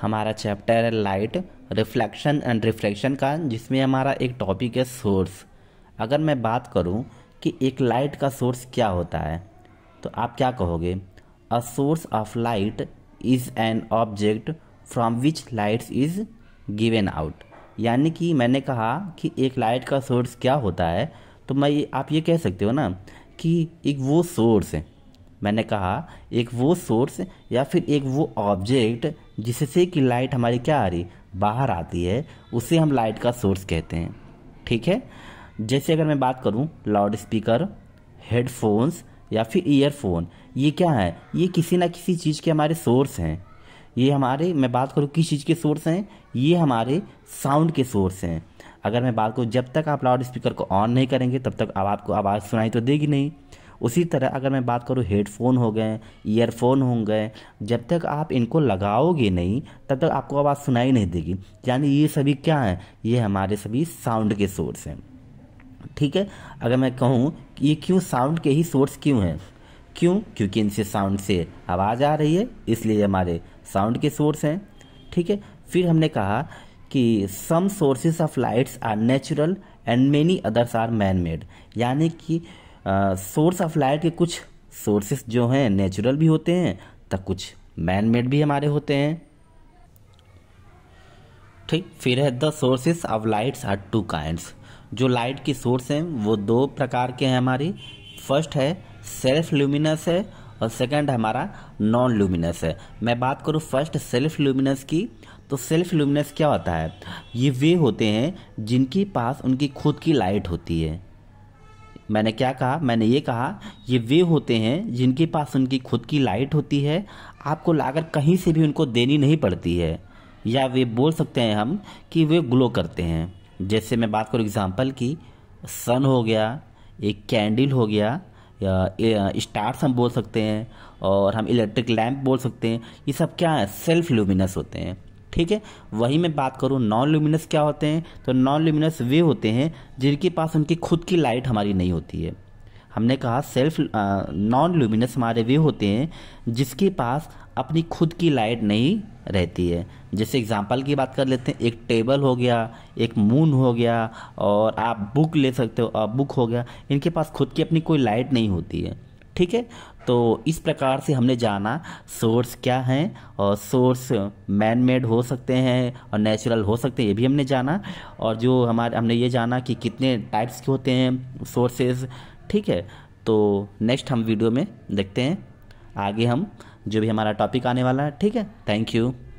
हमारा चैप्टर है light reflection and reflection का जिसमें हमारा एक टॉपिक है सोर्स अगर मैं बात करूं कि एक लाइट का सोर्स क्या होता है तो आप क्या कहोगे a source of light is an object from which lights is given out यानी कि मैंने कहा कि एक लाइट का सोर्स क्या होता है तो मैं आप ये कह सकते हो ना कि एक वो सोर्स है मैंने कहा एक वो सोर्स या फिर एक वो ऑब्जेक्ट जिससे कि लाइट हमारी क्या आ रही बाहर आती है उसे हम लाइट का सोर्स कहते हैं ठीक है जैसे अगर मैं बात करूँ लाउड स्पीकर हेडफोन्स या फिर ईयरफोन ये क्या है ये किसी ना किसी चीज़ के हमारे सोर्स हैं ये हमारे मैं बात करूँ किस चीज़ के सोर्स हैं ये हमारे साउंड के सोर्स हैं अगर मैं बात करूँ जब तक आप लाउड स्पीकर को ऑन नहीं करेंगे तब तक अब आपको आवाज़ सुनाई तो देगी नहीं उसी तरह अगर मैं बात करूँ हेडफोन हो गए ईयरफोन हो गए जब तक आप इनको लगाओगे नहीं तब तक आपको आवाज़ सुनाई नहीं देगी यानी ये सभी क्या है ये हमारे सभी साउंड के सोर्स हैं ठीक है अगर मैं कहूँ ये क्यों साउंड के ही सोर्स क्यों हैं क्यों क्योंकि इनसे साउंड से आवाज़ आ रही है इसलिए हमारे साउंड के सोर्स हैं ठीक है फिर हमने कहा कि some sources of lights are natural and many others are man made यानी कि सोर्स ऑफ लाइट के कुछ सोर्सेस जो हैं नेचुरल भी होते हैं तो कुछ मैन मेड भी हमारे होते हैं ठीक फिर है the sources of lights are two kinds जो लाइट की सोर्स हैं वो दो प्रकार के हैं हमारी फर्स्ट है सेल्फ ल्यूमिनस है और सेकंड हमारा नॉन ल्यूमिनस है मैं बात करूँ फर्स्ट सेल्फ ल्यूमिनस की तो सेल्फ ल्यूमिनस क्या होता है ये वे होते हैं जिनके पास उनकी खुद की लाइट होती है मैंने क्या कहा मैंने ये कहा ये वे होते हैं जिनके पास उनकी खुद की लाइट होती है आपको लाकर कहीं से भी उनको देनी नहीं पड़ती है या वे बोल सकते हैं हम कि वे ग्लो करते हैं जैसे मैं बात करूँ एग्ज़ाम्पल की सन हो गया एक कैंडल हो गया या स्टार्स हम बोल सकते हैं और हम इलेक्ट्रिक लैम्प बोल सकते हैं ये सब क्या है सेल्फ ल्यूमिनस होते हैं ठीक है वही मैं बात करूँ नॉन ल्यूमिनस क्या होते हैं तो नॉन ल्यूमिनस वे होते हैं जिनके पास उनकी खुद की लाइट हमारी नहीं होती है हमने कहा सेल्फ नॉन ल्यूमिनस हमारे वे होते हैं जिसके पास अपनी खुद की लाइट नहीं रहती है जैसे एग्जांपल की बात कर लेते हैं एक टेबल हो गया एक मून हो गया और आप बुक ले सकते हो बुक हो गया इनके पास खुद की अपनी कोई लाइट नहीं होती है ठीक है तो इस प्रकार से हमने जाना सोर्स क्या हैं और सोर्स मैन मेड हो सकते हैं और नेचुरल हो सकते हैं ये भी हमने जाना और जो हमारे हमने ये जाना कि कितने टाइप्स के होते हैं सोर्सेज ठीक है तो नेक्स्ट हम वीडियो में देखते हैं आगे हम जो भी हमारा टॉपिक आने वाला है ठीक है थैंक यू